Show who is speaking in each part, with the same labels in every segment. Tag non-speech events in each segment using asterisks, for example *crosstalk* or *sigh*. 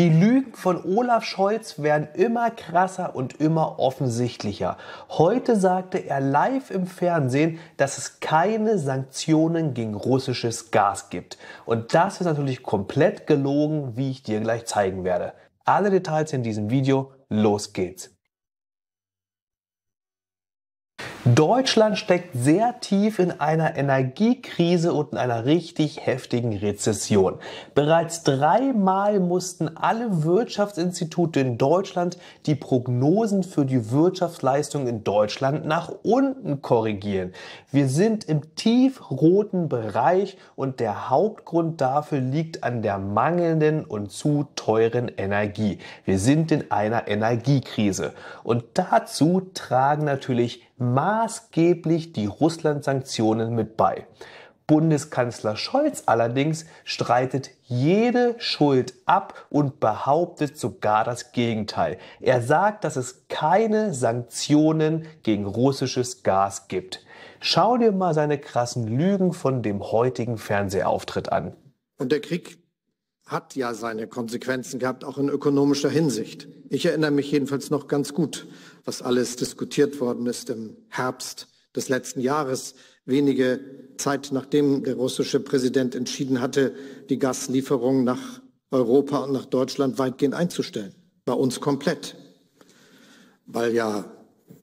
Speaker 1: Die Lügen von Olaf Scholz werden immer krasser und immer offensichtlicher. Heute sagte er live im Fernsehen, dass es keine Sanktionen gegen russisches Gas gibt. Und das ist natürlich komplett gelogen, wie ich dir gleich zeigen werde. Alle Details in diesem Video. Los geht's. Deutschland steckt sehr tief in einer Energiekrise und in einer richtig heftigen Rezession. Bereits dreimal mussten alle Wirtschaftsinstitute in Deutschland die Prognosen für die Wirtschaftsleistung in Deutschland nach unten korrigieren. Wir sind im tiefroten Bereich und der Hauptgrund dafür liegt an der mangelnden und zu teuren Energie. Wir sind in einer Energiekrise. Und dazu tragen natürlich Markt maßgeblich die Russland-Sanktionen mit bei. Bundeskanzler Scholz allerdings streitet jede Schuld ab und behauptet sogar das Gegenteil. Er sagt, dass es keine Sanktionen gegen russisches Gas gibt. Schau dir mal seine krassen Lügen von dem heutigen Fernsehauftritt an.
Speaker 2: Und der Krieg hat ja seine Konsequenzen gehabt, auch in ökonomischer Hinsicht. Ich erinnere mich jedenfalls noch ganz gut, was alles diskutiert worden ist im Herbst des letzten Jahres, wenige Zeit nachdem der russische Präsident entschieden hatte, die Gaslieferungen nach Europa und nach Deutschland weitgehend einzustellen. Bei uns komplett. Weil ja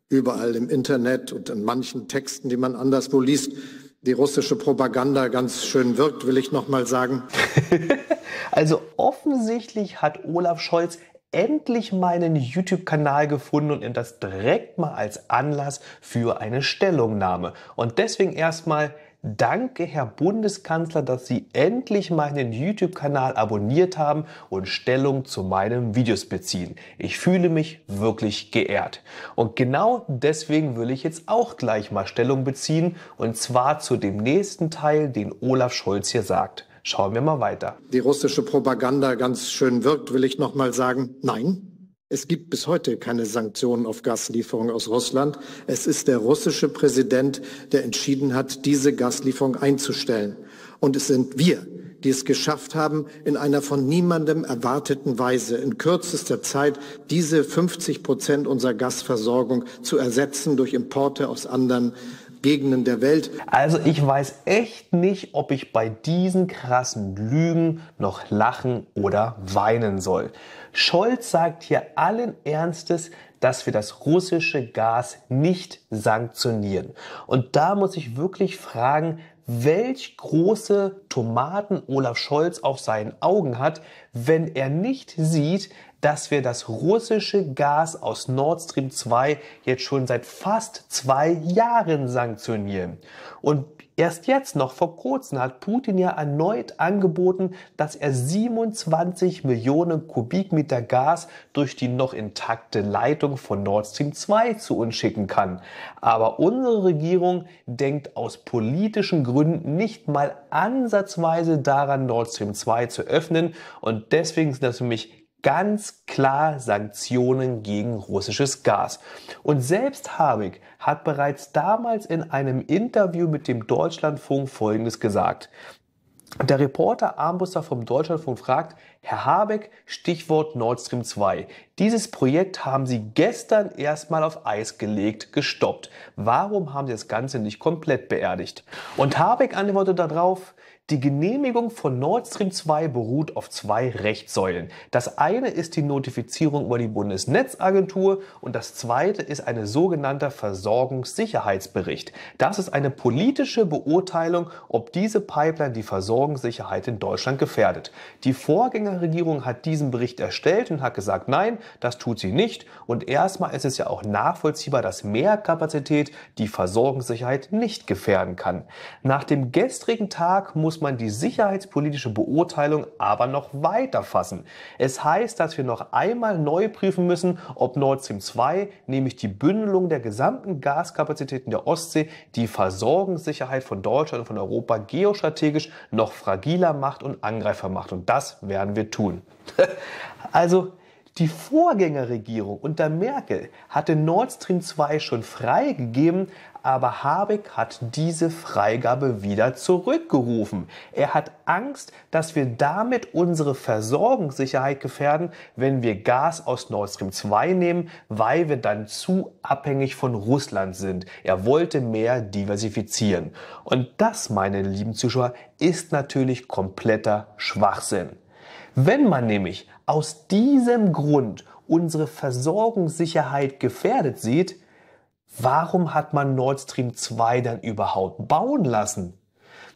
Speaker 2: überall im Internet und in manchen Texten, die man anderswo liest, die russische Propaganda ganz schön wirkt, will ich nochmal sagen. *laughs* Also offensichtlich
Speaker 1: hat Olaf Scholz endlich meinen YouTube-Kanal gefunden und nimmt das direkt mal als Anlass für eine Stellungnahme. Und deswegen erstmal Danke, Herr Bundeskanzler, dass Sie endlich meinen YouTube-Kanal abonniert haben und Stellung zu meinen Videos beziehen. Ich fühle mich wirklich geehrt. Und genau deswegen will ich jetzt auch gleich mal Stellung beziehen und zwar zu dem nächsten Teil, den Olaf Scholz hier sagt. Schauen wir mal weiter.
Speaker 2: Die russische Propaganda ganz schön wirkt, will ich nochmal sagen, nein, es gibt bis heute keine Sanktionen auf Gaslieferungen aus Russland. Es ist der russische Präsident, der entschieden hat, diese Gaslieferung einzustellen. Und es sind wir, die es geschafft haben, in einer von niemandem erwarteten Weise in kürzester Zeit diese 50 Prozent unserer Gasversorgung zu ersetzen durch Importe aus anderen Gegenden der Welt. Also ich weiß echt
Speaker 1: nicht, ob ich bei diesen krassen Lügen noch lachen oder weinen soll. Scholz sagt hier allen Ernstes, dass wir das russische Gas nicht sanktionieren. Und da muss ich wirklich fragen, welch große Tomaten Olaf Scholz auf seinen Augen hat, wenn er nicht sieht, dass wir das russische Gas aus Nord Stream 2 jetzt schon seit fast zwei Jahren sanktionieren. Und Erst jetzt noch vor kurzem hat Putin ja erneut angeboten, dass er 27 Millionen Kubikmeter Gas durch die noch intakte Leitung von Nord Stream 2 zu uns schicken kann. Aber unsere Regierung denkt aus politischen Gründen nicht mal ansatzweise daran, Nord Stream 2 zu öffnen. Und deswegen sind das für mich ganz klar Sanktionen gegen russisches Gas. Und selbst Habeck hat bereits damals in einem Interview mit dem Deutschlandfunk Folgendes gesagt. Der Reporter Armbuster vom Deutschlandfunk fragt, Herr Habeck, Stichwort Nord Stream 2. Dieses Projekt haben Sie gestern erstmal auf Eis gelegt, gestoppt. Warum haben Sie das Ganze nicht komplett beerdigt? Und Habeck antwortet darauf, die Genehmigung von Nord Stream 2 beruht auf zwei Rechtssäulen. Das eine ist die Notifizierung über die Bundesnetzagentur und das zweite ist ein sogenannter Versorgungssicherheitsbericht. Das ist eine politische Beurteilung, ob diese Pipeline die Versorgungssicherheit in Deutschland gefährdet. Die Vorgänger regierung hat diesen Bericht erstellt und hat gesagt, nein, das tut sie nicht. Und erstmal ist es ja auch nachvollziehbar, dass mehr Kapazität die Versorgungssicherheit nicht gefährden kann. Nach dem gestrigen Tag muss man die sicherheitspolitische Beurteilung aber noch weiter fassen. Es heißt, dass wir noch einmal neu prüfen müssen, ob Nord Stream 2, nämlich die Bündelung der gesamten Gaskapazitäten der Ostsee, die Versorgungssicherheit von Deutschland und von Europa geostrategisch noch fragiler macht und Angreifer macht. Und das werden wir wir tun. *laughs* also die Vorgängerregierung unter Merkel hatte Nord Stream 2 schon freigegeben, aber Habeck hat diese Freigabe wieder zurückgerufen. Er hat Angst, dass wir damit unsere Versorgungssicherheit gefährden, wenn wir Gas aus Nord Stream 2 nehmen, weil wir dann zu abhängig von Russland sind. Er wollte mehr diversifizieren. Und das, meine lieben Zuschauer, ist natürlich kompletter Schwachsinn. Wenn man nämlich aus diesem Grund unsere Versorgungssicherheit gefährdet sieht, warum hat man Nord Stream 2 dann überhaupt bauen lassen?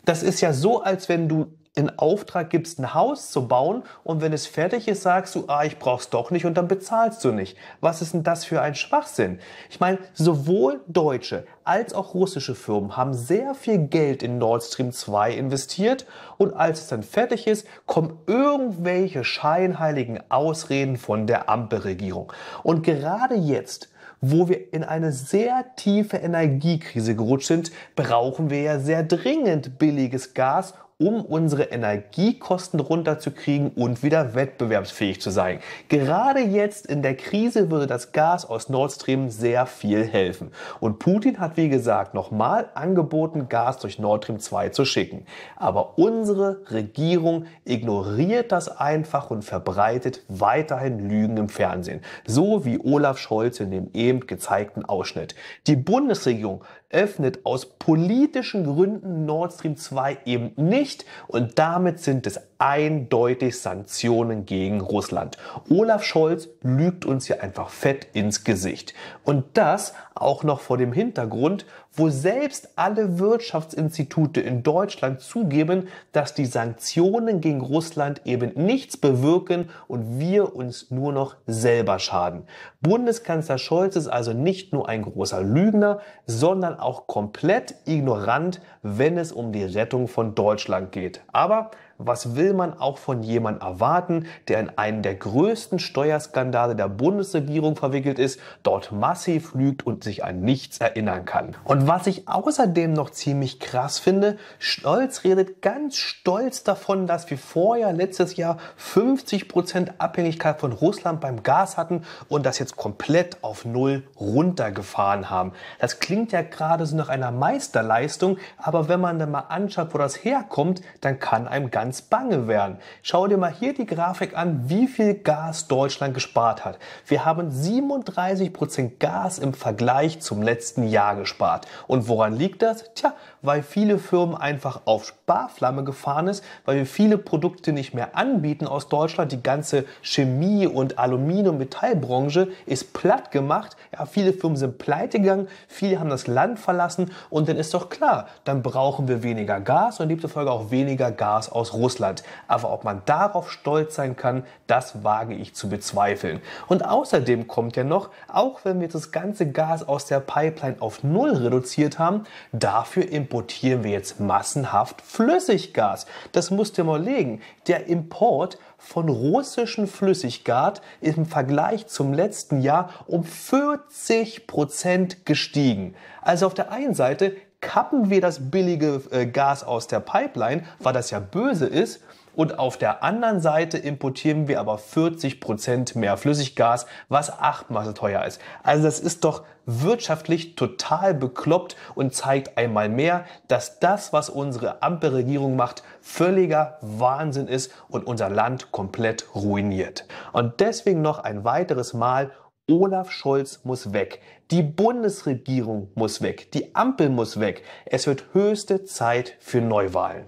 Speaker 1: Das ist ja so, als wenn du in Auftrag gibst, ein Haus zu bauen und wenn es fertig ist, sagst du, ah, ich brauch's doch nicht und dann bezahlst du nicht. Was ist denn das für ein Schwachsinn? Ich meine, sowohl deutsche als auch russische Firmen haben sehr viel Geld in Nord Stream 2 investiert und als es dann fertig ist, kommen irgendwelche scheinheiligen Ausreden von der Ampelregierung. Und gerade jetzt wo wir in eine sehr tiefe Energiekrise gerutscht sind, brauchen wir ja sehr dringend billiges Gas um unsere Energiekosten runterzukriegen und wieder wettbewerbsfähig zu sein. Gerade jetzt in der Krise würde das Gas aus Nord Stream sehr viel helfen. Und Putin hat, wie gesagt, nochmal angeboten, Gas durch Nord Stream 2 zu schicken. Aber unsere Regierung ignoriert das einfach und verbreitet weiterhin Lügen im Fernsehen. So wie Olaf Scholz in dem eben gezeigten Ausschnitt. Die Bundesregierung öffnet aus politischen Gründen Nord Stream 2 eben nicht und damit sind es eindeutig Sanktionen gegen Russland. Olaf Scholz lügt uns hier einfach fett ins Gesicht. Und das auch noch vor dem Hintergrund, wo selbst alle Wirtschaftsinstitute in Deutschland zugeben, dass die Sanktionen gegen Russland eben nichts bewirken und wir uns nur noch selber schaden. Bundeskanzler Scholz ist also nicht nur ein großer Lügner, sondern auch komplett ignorant, wenn es um die Rettung von Deutschland geht. Aber was will man auch von jemandem erwarten, der in einen der größten Steuerskandale der Bundesregierung verwickelt ist, dort massiv lügt und sich an nichts erinnern kann. Und was ich außerdem noch ziemlich krass finde, Stolz redet ganz stolz davon, dass wir vorher letztes Jahr 50% Prozent Abhängigkeit von Russland beim Gas hatten und das jetzt komplett auf Null runtergefahren haben. Das klingt ja gerade so nach einer Meisterleistung, aber wenn man dann mal anschaut, wo das herkommt, dann kann einem ganz ganz bange werden. Schau dir mal hier die Grafik an, wie viel Gas Deutschland gespart hat. Wir haben 37% Prozent Gas im Vergleich zum letzten Jahr gespart. Und woran liegt das? Tja, weil viele Firmen einfach auf Sparflamme gefahren ist, weil wir viele Produkte nicht mehr anbieten aus Deutschland. Die ganze Chemie- und Aluminium- und Metallbranche ist platt gemacht. Ja, viele Firmen sind pleite gegangen, viele haben das Land verlassen und dann ist doch klar, dann brauchen wir weniger Gas und Folge auch weniger Gas aus Russland. Russland. Aber ob man darauf stolz sein kann, das wage ich zu bezweifeln. Und außerdem kommt ja noch, auch wenn wir das ganze Gas aus der Pipeline auf Null reduziert haben, dafür importieren wir jetzt massenhaft Flüssiggas. Das musst du mal legen. Der Import von russischem Flüssiggas im Vergleich zum letzten Jahr um 40 Prozent gestiegen. Also auf der einen Seite kappen wir das billige äh, Gas aus der Pipeline, weil das ja böse ist. Und auf der anderen Seite importieren wir aber 40% Prozent mehr Flüssiggas, was achtmal so teuer ist. Also das ist doch wirtschaftlich total bekloppt und zeigt einmal mehr, dass das, was unsere Ampelregierung macht, völliger Wahnsinn ist und unser Land komplett ruiniert. Und deswegen noch ein weiteres Mal Olaf Scholz muss weg. Die Bundesregierung muss weg. Die Ampel muss weg. Es wird höchste Zeit für Neuwahlen.